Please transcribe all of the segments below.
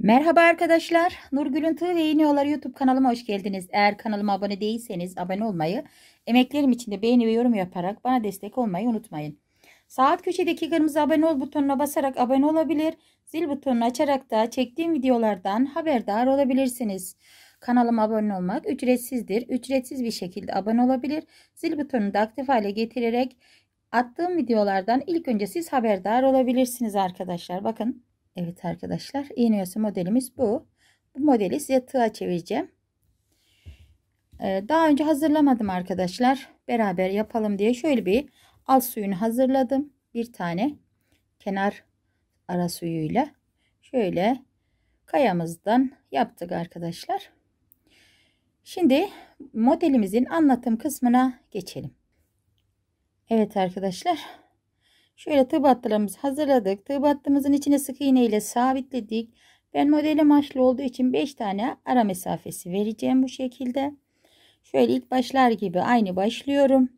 Merhaba arkadaşlar. Nurgül'ün Tığ ve İğne Yolları YouTube kanalıma hoş geldiniz. Eğer kanalıma abone değilseniz abone olmayı, emeklerim için de beğeni ve yorum yaparak bana destek olmayı unutmayın. Saat köşedeki kırmızı abone ol butonuna basarak abone olabilir, zil butonunu açarak da çektiğim videolardan haberdar olabilirsiniz. Kanalıma abone olmak ücretsizdir. Ücretsiz bir şekilde abone olabilir, zil butonunu da aktif hale getirerek attığım videolardan ilk önce siz haberdar olabilirsiniz arkadaşlar. Bakın. Evet arkadaşlar iğne yuvası modelimiz bu. Bu modeli size tığa çevireceğim. Ee, daha önce hazırlamadım arkadaşlar. Beraber yapalım diye şöyle bir al suyunu hazırladım. Bir tane kenar ara suyuyla. Şöyle kayamızdan yaptık arkadaşlar. Şimdi modelimizin anlatım kısmına geçelim. Evet arkadaşlar Şöyle tığ battığımızı hazırladık. Tığ battığımızın içine sık iğne ile sabitledik. Ben modeli maçlı olduğu için 5 tane ara mesafesi vereceğim bu şekilde. Şöyle ilk başlar gibi aynı başlıyorum.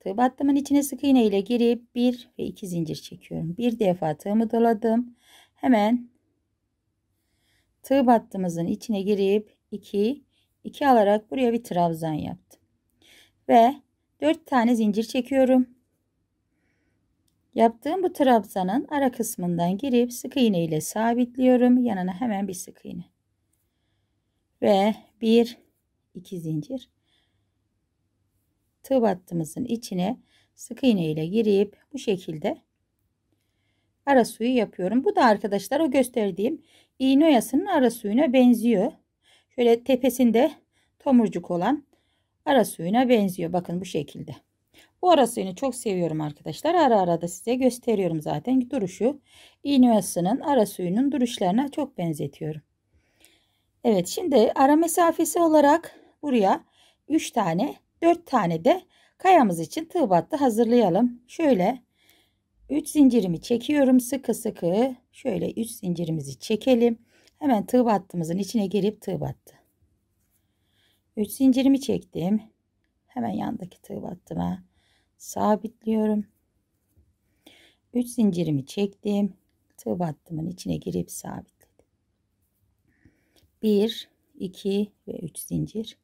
Tığ battımın içine sık iğne ile girip 1 ve 2 zincir çekiyorum. Bir defa tığımı doladım. Hemen tığ battığımızın içine girip 2 2 alarak buraya bir trabzan yaptım. Ve 4 tane zincir çekiyorum. Yaptığım bu trabzanın ara kısmından girip sık iğne ile sabitliyorum. Yanına hemen bir sık iğne. Ve bir iki zincir. Tığ battımızın içine sık iğne ile girip bu şekilde ara suyu yapıyorum. Bu da arkadaşlar o gösterdiğim iğne oyasının ara suyuna benziyor. Şöyle tepesinde tomurcuk olan ara suyuna benziyor. Bakın bu şekilde. Bu ara suyunu çok seviyorum arkadaşlar. Ara ara da size gösteriyorum zaten duruşu. İğne yasının ara suyunun duruşlarına çok benzetiyorum. Evet şimdi ara mesafesi olarak buraya 3 tane 4 tane de kayamız için tığ battı hazırlayalım. Şöyle 3 zincirimi çekiyorum sıkı sıkı. Şöyle 3 zincirimizi çekelim. Hemen tığ battığımızın içine girip tığ battı. 3 zincirimi çektim. Hemen yandaki tığ battıma sabitliyorum. 3 zincirimi çektim. Tığ battımın içine girip sabitledim. 1 2 ve 3 zincir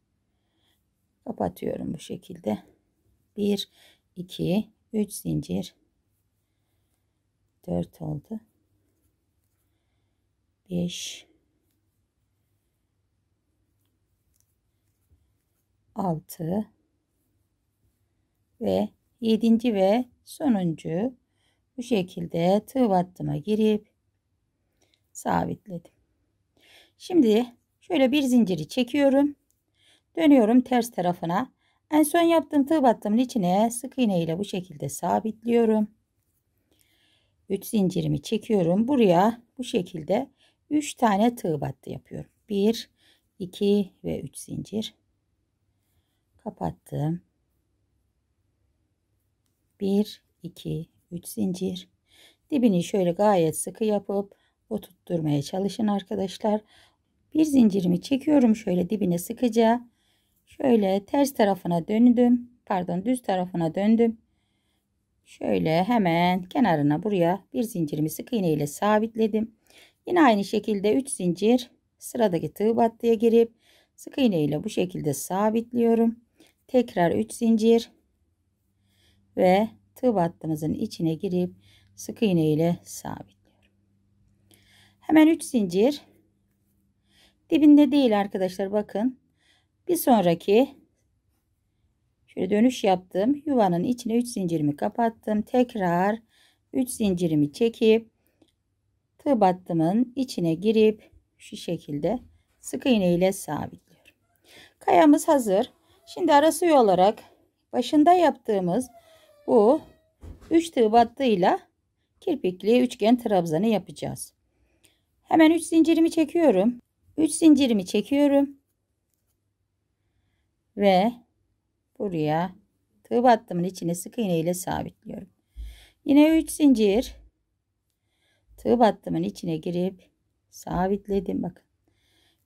kapatıyorum bu şekilde. 1 2 3 zincir 4 oldu. 5 6 ve 7. ve sonuncu bu şekilde tığ battıma girip sabitledim. Şimdi şöyle bir zinciri çekiyorum. Dönüyorum ters tarafına. En son yaptığım tığ battımın içine sık iğne ile bu şekilde sabitliyorum. 3 zincirimi çekiyorum. Buraya bu şekilde 3 tane tığ battı yapıyorum. 1, 2 ve 3 zincir. Kapattım. 1 2 3 zincir dibini şöyle gayet sıkı yapıp oturtturmaya çalışın arkadaşlar bir zincirimi çekiyorum şöyle dibine sıkıca şöyle ters tarafına döndüm pardon düz tarafına döndüm şöyle hemen kenarına buraya bir zincirimi sık iğne ile sabitledim yine aynı şekilde 3 zincir sıradaki tığ battıya girip sık iğne ile bu şekilde sabitliyorum tekrar 3 zincir ve tığ battığımızın içine girip sık iğne ile sabitliyorum. Hemen 3 zincir dibinde değil arkadaşlar bakın. Bir sonraki şöyle dönüş yaptım. Yuvanın içine 3 zincirimi kapattım. Tekrar 3 zincirimi çekip tığ battımın içine girip şu şekilde sık iğne ile sabitliyorum. Kayamız hazır. Şimdi arası olarak başında yaptığımız bu 3 tığ battığıyla kirpikli üçgen trabzanı yapacağız. Hemen 3 zincirimi çekiyorum. 3 zincirimi çekiyorum. Ve buraya tığ battımın içine sık iğne ile sabitliyorum. Yine 3 zincir tığ battımın içine girip sabitledim. Bakın.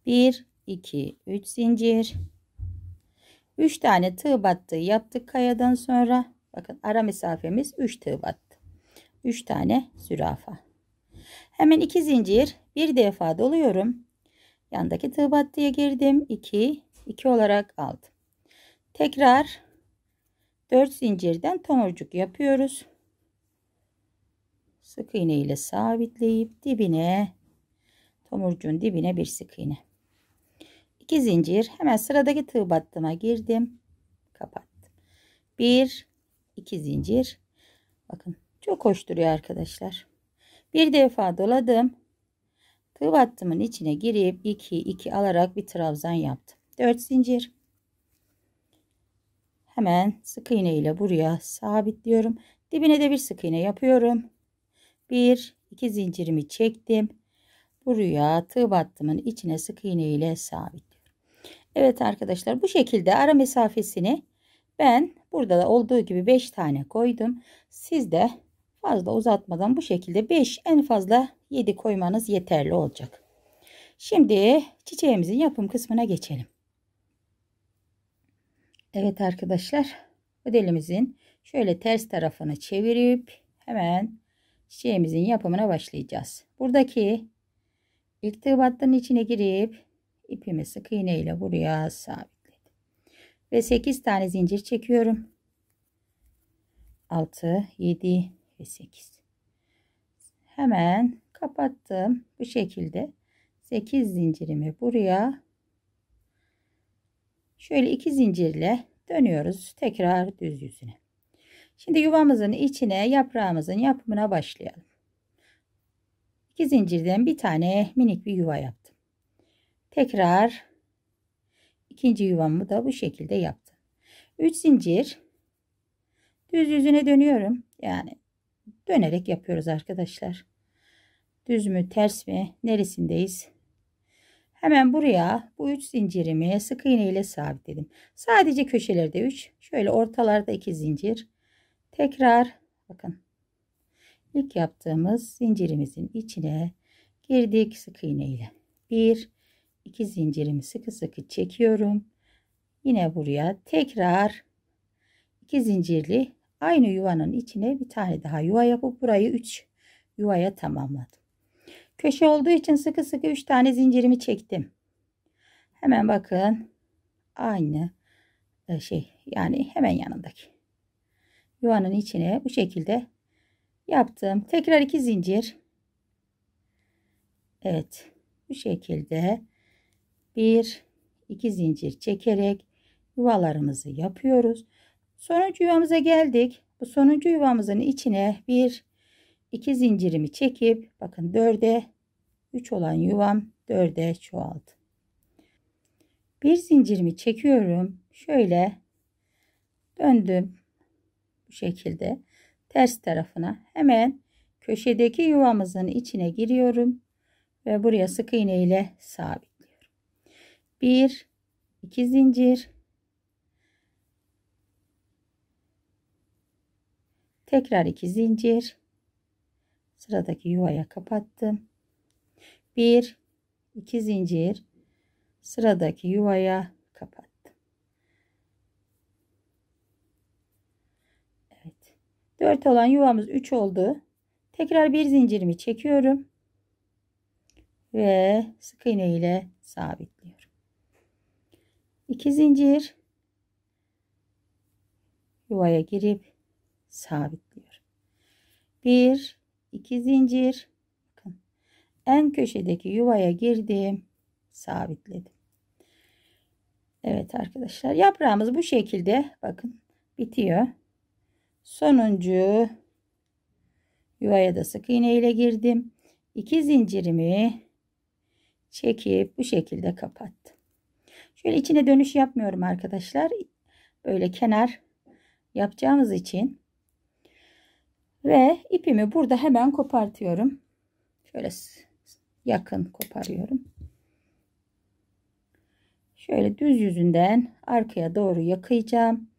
1 2 3 zincir 3 tane tığ battığı yaptık kayadan sonra Bakın ara mesafemiz 3 tığ battı. 3 tane zürafa. Hemen 2 zincir bir defa doluyorum. Yandaki tığ battıya girdim. 2 2 olarak aldım. Tekrar 4 zincirden tomurcuk yapıyoruz. Sık iğne ile sabitleyip dibine tomurcuğun dibine bir sık iğne. 2 zincir hemen sıradaki tığ battıma girdim. Kapattım. 1 2 zincir. Bakın çok hoş duruyor arkadaşlar. Bir defa doladım. Tığ battımın içine girip 2 2 alarak bir trabzan yaptım. 4 zincir. Hemen sık iğne ile buraya sabitliyorum. Dibine de bir sık iğne yapıyorum. 1 2 zincirimi çektim. Buraya tığ battımın içine sık iğne ile sabitliyorum. Evet arkadaşlar bu şekilde ara mesafesini ben Burada da olduğu gibi 5 tane koydum. Siz de fazla uzatmadan bu şekilde 5 en fazla 7 koymanız yeterli olacak. Şimdi çiçeğimizin yapım kısmına geçelim. Evet arkadaşlar modelimizin şöyle ters tarafını çevirip hemen çiçeğimizin yapımına başlayacağız. Buradaki ilk tıbatların içine girip ipimi sık iğne ile buraya sabit ve 8 tane zincir çekiyorum. 6 7 ve 8 hemen kapattım bu şekilde 8 zincirimi buraya şöyle iki zincirle dönüyoruz tekrar düz yüzüne şimdi yuvamızın içine yaprağımızın yapımına başlayalım iki zincirden bir tane minik bir yuva yaptım tekrar İkinci yuvamı da bu şekilde yaptım. 3 zincir düz yüzüne dönüyorum. Yani dönerek yapıyoruz arkadaşlar. Düz mü ters mi neresindeyiz? Hemen buraya bu 3 zincirimi sık iğne ile sabitledim. Sadece köşelerde 3 şöyle ortalarda 2 zincir. Tekrar bakın İlk yaptığımız zincirimizin içine girdik sık iğne ile. 1 iki zincirimi sıkı sıkı çekiyorum. Yine buraya tekrar iki zincirli aynı yuvanın içine bir tane daha yuva yapıp burayı 3 yuvaya tamamladım. Köşe olduğu için sıkı sıkı 3 tane zincirimi çektim. Hemen bakın aynı e, şey yani hemen yanındaki yuvanın içine bu şekilde yaptım. Tekrar iki zincir. Evet bu şekilde 1 2 zincir çekerek yuvalarımızı yapıyoruz. Sonuncu yuvamıza geldik. Bu sonuncu yuvamızın içine 1 2 zincirimi çekip bakın 4'e 3 olan yuvam 4'e çoğaldı. Bir zincirimi çekiyorum. Şöyle döndüm bu şekilde ters tarafına hemen köşedeki yuvamızın içine giriyorum ve buraya sık iğne ile sabit. 1 2 zincir tekrar 2 zincir sıradaki yuvaya kapattım 1 2 zincir sıradaki yuvaya kapattım Evet 4 olan yuvamız 3 oldu tekrar bir zincirimi çekiyorum ve sık iğne ile sabitliyorum 2 zincir yuvaya girip sabitliyorum. 1 2 zincir bakın en köşedeki yuvaya girdim, sabitledim. Evet arkadaşlar yaprağımız bu şekilde bakın bitiyor. Sonuncu yuvaya da sık iğne ile girdim. 2 zincirimi çekip bu şekilde kapattım. Şöyle içine dönüş yapmıyorum arkadaşlar. Böyle kenar yapacağımız için. Ve ipimi burada hemen kopartıyorum. Şöyle yakın koparıyorum. Şöyle düz yüzünden arkaya doğru yakayacağım.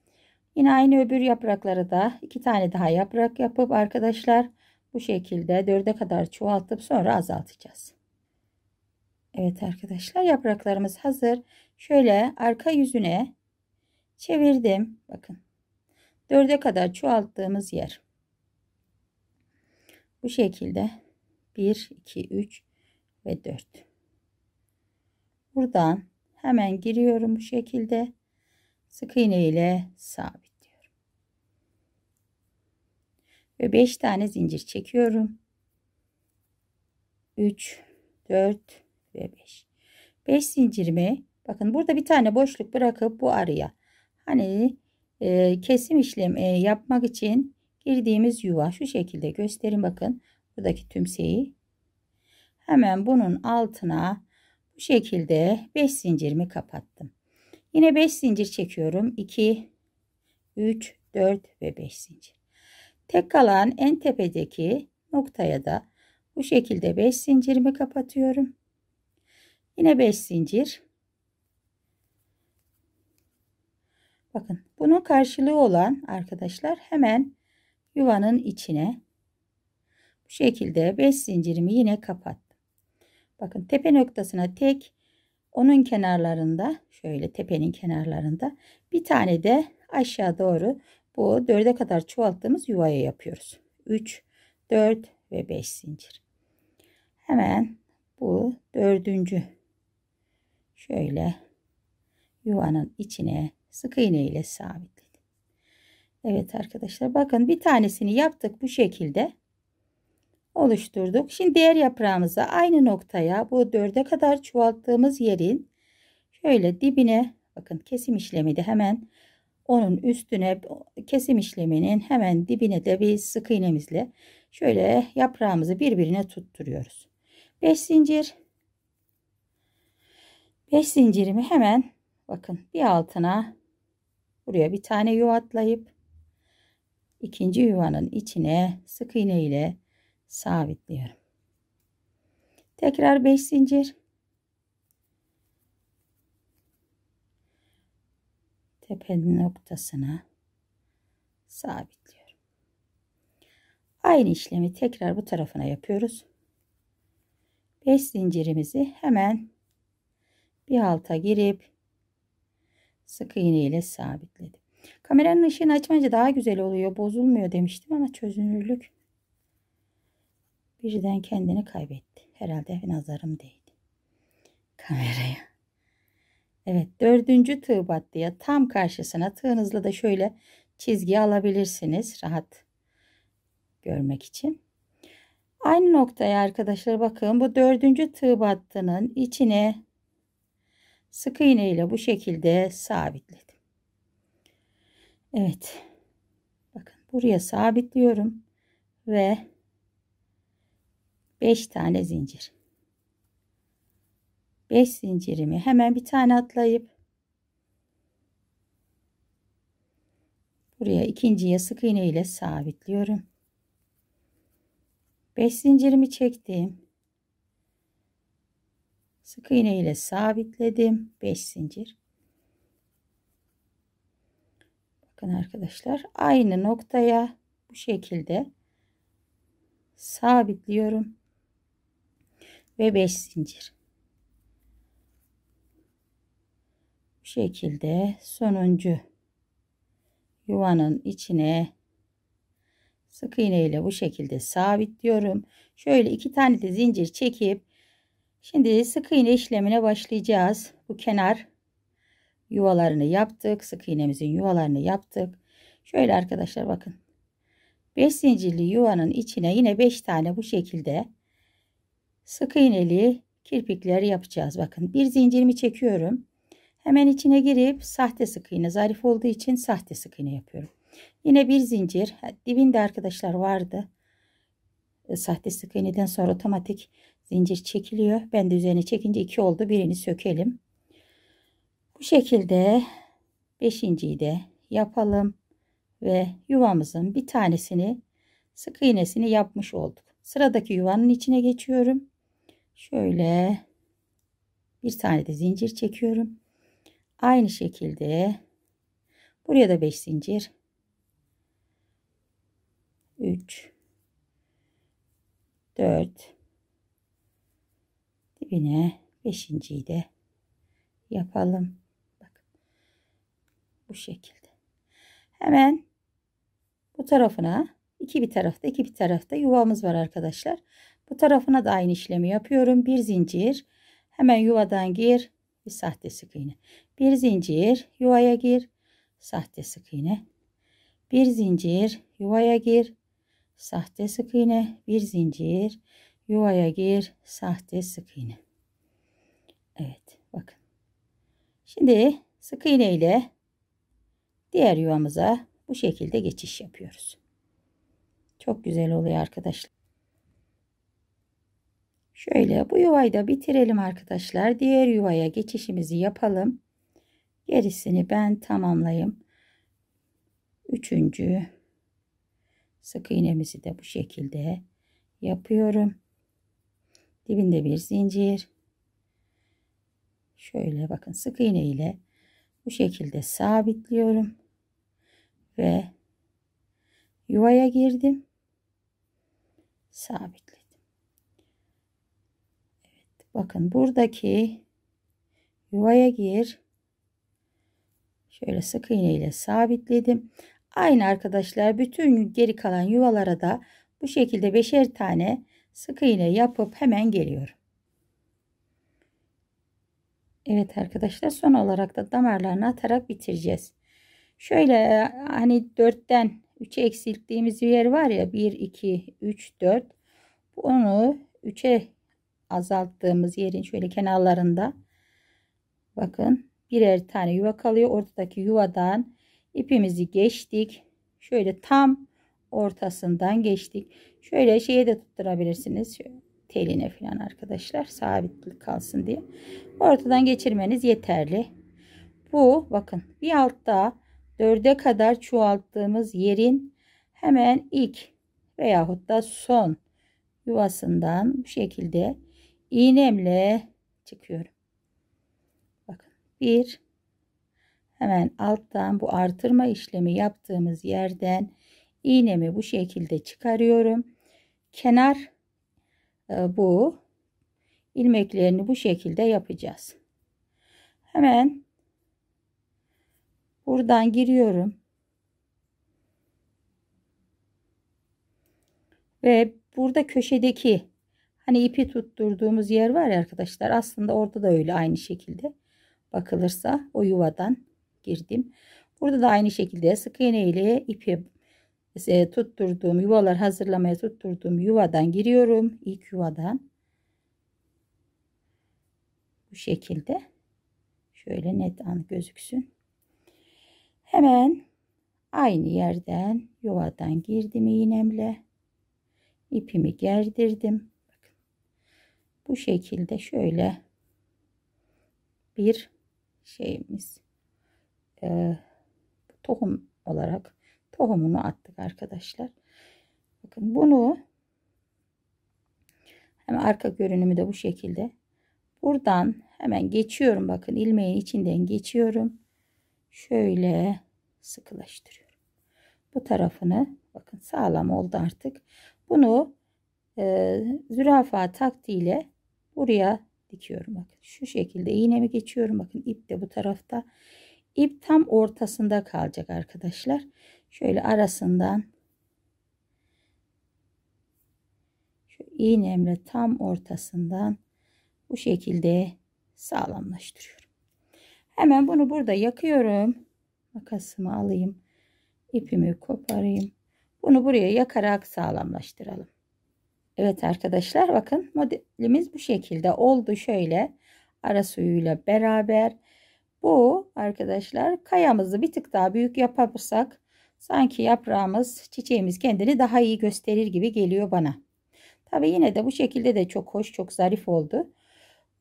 Yine aynı öbür yaprakları da iki tane daha yaprak yapıp arkadaşlar bu şekilde dörde kadar çoğaltıp sonra azaltacağız. Evet arkadaşlar yapraklarımız hazır şöyle arka yüzüne çevirdim. Bakın. Dörde kadar çoğalttığımız yer. Bu şekilde 1, 2, 3 ve 4. Buradan hemen giriyorum bu şekilde. Sık iğne ile sabitliyorum. Ve 5 tane zincir çekiyorum. 3, 4 ve 5. 5 zincirimi Bakın burada bir tane boşluk bırakıp bu araya hani e, kesim işlem e, yapmak için girdiğimiz yuva şu şekilde gösterin bakın buradaki tümseyi hemen bunun altına bu şekilde 5 zincirimi kapattım yine 5 zincir çekiyorum 2 3 4 ve 5 zincir tek kalan en tepedeki noktaya da bu şekilde 5 zincirimi kapatıyorum yine 5 zincir Bakın bunun karşılığı olan arkadaşlar hemen yuvanın içine bu şekilde 5 zincirimi yine kapattım. Bakın tepe noktasına tek onun kenarlarında şöyle tepenin kenarlarında bir tane de aşağı doğru bu dörde kadar çoğalttığımız yuvaya yapıyoruz. 3, 4 ve 5 zincir. Hemen bu dördüncü şöyle yuvanın içine sık iğne ile sabitledim. Evet arkadaşlar bakın bir tanesini yaptık bu şekilde oluşturduk. Şimdi diğer yaprağımızı aynı noktaya bu dörde kadar çoğalttığımız yerin şöyle dibine bakın kesim işlemi de hemen onun üstüne kesim işleminin hemen dibine de bir sık iğnemizle şöyle yaprağımızı birbirine tutturuyoruz. 5 zincir 5 zincirimi hemen bakın bir altına Buraya bir tane yuvatlayıp ikinci yuvanın içine sık iğne ile sabitliyorum. Tekrar 5 zincir. Tepenin noktasına sabitliyorum. Aynı işlemi tekrar bu tarafına yapıyoruz. 5 zincirimizi hemen bir alta girip sık iğne ile sabitledim. Kameranın ışığını açmayınca daha güzel oluyor. Bozulmuyor demiştim ama çözünürlük birden kendini kaybetti. Herhalde nazarım değdi. Kameraya. Evet dördüncü tığ battıya tam karşısına tığınızla da şöyle çizgi alabilirsiniz. Rahat görmek için. Aynı noktaya arkadaşlar bakın bu dördüncü tığ battının içine Sık iğne ile bu şekilde sabitledim. Evet. Bakın buraya sabitliyorum ve 5 tane zincir. 5 zincirimi hemen bir tane atlayıp buraya ikinciye sık iğne ile sabitliyorum. 5 zincirimi çektim. Sık iğne ile sabitledim. 5 zincir. Bakın arkadaşlar aynı noktaya bu şekilde sabitliyorum. Ve 5 zincir. Bu şekilde sonuncu yuvanın içine sık iğne ile bu şekilde sabitliyorum. Şöyle iki tane de zincir çekip Şimdi sık iğne işlemine başlayacağız. Bu kenar yuvalarını yaptık. Sık iğnemizin yuvalarını yaptık. Şöyle arkadaşlar bakın. 5 zincirli yuvanın içine yine 5 tane bu şekilde sık iğneli kirpikler yapacağız. Bakın bir zincirimi çekiyorum. Hemen içine girip sahte sık iğne zarif olduğu için sahte sık iğne yapıyorum. Yine bir zincir dibinde arkadaşlar vardı. E, sahte sık iğneden sonra otomatik Zincir çekiliyor. Ben de üzerine çekince iki oldu. Birini sökelim. Bu şekilde beşinciyi de yapalım ve yuvamızın bir tanesini sık iğnesini yapmış olduk. Sıradaki yuvanın içine geçiyorum. Şöyle bir tane de zincir çekiyorum. Aynı şekilde buraya da 5 zincir. 3 4 Yine beşinciyi de yapalım. Bakın bu şekilde. Hemen bu tarafına iki bir tarafta iki bir tarafta yuvamız var arkadaşlar. Bu tarafına da aynı işlemi yapıyorum. Bir zincir hemen yuvadan gir bir sahte sık iğne. Bir zincir yuvaya gir sahte sık iğne. Bir zincir yuvaya gir sahte sık iğne. Bir zincir Yuvaya gir sahte sık iğne. Evet bakın. Şimdi sık iğne ile diğer yuvamıza bu şekilde geçiş yapıyoruz. Çok güzel oluyor arkadaşlar. Şöyle bu yuvayı da bitirelim arkadaşlar. Diğer yuvaya geçişimizi yapalım. Gerisini ben tamamlayayım. Üçüncü sık iğnemizi de bu şekilde yapıyorum. Dibinde bir zincir. Şöyle bakın sık iğne ile bu şekilde sabitliyorum. Ve yuvaya girdim. Sabitledim. Evet, bakın buradaki yuvaya gir. Şöyle sık iğne ile sabitledim. Aynı arkadaşlar bütün geri kalan yuvalara da bu şekilde beşer tane Sık iğne yapıp hemen geliyorum. Evet arkadaşlar son olarak da damarlarını atarak bitireceğiz. Şöyle e, hani 4'ten 3'e eksilttiğimiz bir yer var ya 1, 2, 3, 4 onu 3'e azalttığımız yerin şöyle kenarlarında bakın birer tane yuva kalıyor. Ortadaki yuvadan ipimizi geçtik. Şöyle tam ortasından geçtik. Şöyle şeye de tutturabilirsiniz. teline falan arkadaşlar sabitlik kalsın diye. Ortadan geçirmeniz yeterli. Bu bakın bir altta dörde kadar çoğalttığımız yerin hemen ilk veyahut da son yuvasından bu şekilde iğnemle çıkıyorum. Bakın bir hemen alttan bu artırma işlemi yaptığımız yerden iğnemi bu şekilde çıkarıyorum. Kenar e, bu ilmeklerini bu şekilde yapacağız. Hemen buradan giriyorum. Ve burada köşedeki hani ipi tutturduğumuz yer var ya arkadaşlar aslında orada da öyle aynı şekilde bakılırsa o yuvadan girdim. Burada da aynı şekilde sık iğne ile ipi e, tutturduğum yuvalar hazırlamaya tutturduğum yuvadan giriyorum. ilk yuvadan. Bu şekilde. Şöyle net an gözüksün. Hemen aynı yerden yuvadan girdim iğnemle. ipimi gerdirdim. Bu şekilde şöyle bir şeyimiz e, tohum olarak tohumunu attık arkadaşlar. Bakın bunu hemen arka görünümü de bu şekilde. Buradan hemen geçiyorum bakın ilmeğin içinden geçiyorum. Şöyle sıkılaştırıyorum. Bu tarafını bakın sağlam oldu artık. Bunu e, zürafa taktiğiyle buraya dikiyorum. Bakın şu şekilde iğnemi geçiyorum. Bakın ip de bu tarafta. İp tam ortasında kalacak arkadaşlar şöyle arasından şu iğnemle tam ortasından bu şekilde sağlamlaştırıyorum. Hemen bunu burada yakıyorum. Makasımı alayım. ipimi koparayım. Bunu buraya yakarak sağlamlaştıralım. Evet arkadaşlar bakın modelimiz bu şekilde oldu şöyle ara suyuyla beraber. Bu arkadaşlar kayamızı bir tık daha büyük yaparsak Sanki yaprağımız, çiçeğimiz kendini daha iyi gösterir gibi geliyor bana. Tabi yine de bu şekilde de çok hoş, çok zarif oldu.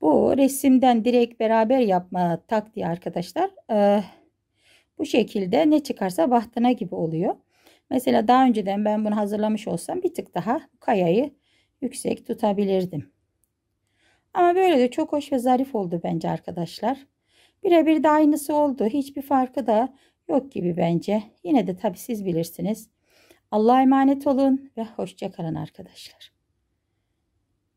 Bu resimden direkt beraber yapma taktiği arkadaşlar. Ee, bu şekilde ne çıkarsa bahtına gibi oluyor. Mesela daha önceden ben bunu hazırlamış olsam bir tık daha kayayı yüksek tutabilirdim. Ama böyle de çok hoş ve zarif oldu bence arkadaşlar. Birebir de aynısı oldu. Hiçbir farkı da yok gibi bence. Yine de tabii siz bilirsiniz. Allah'a emanet olun ve hoşça kalın arkadaşlar.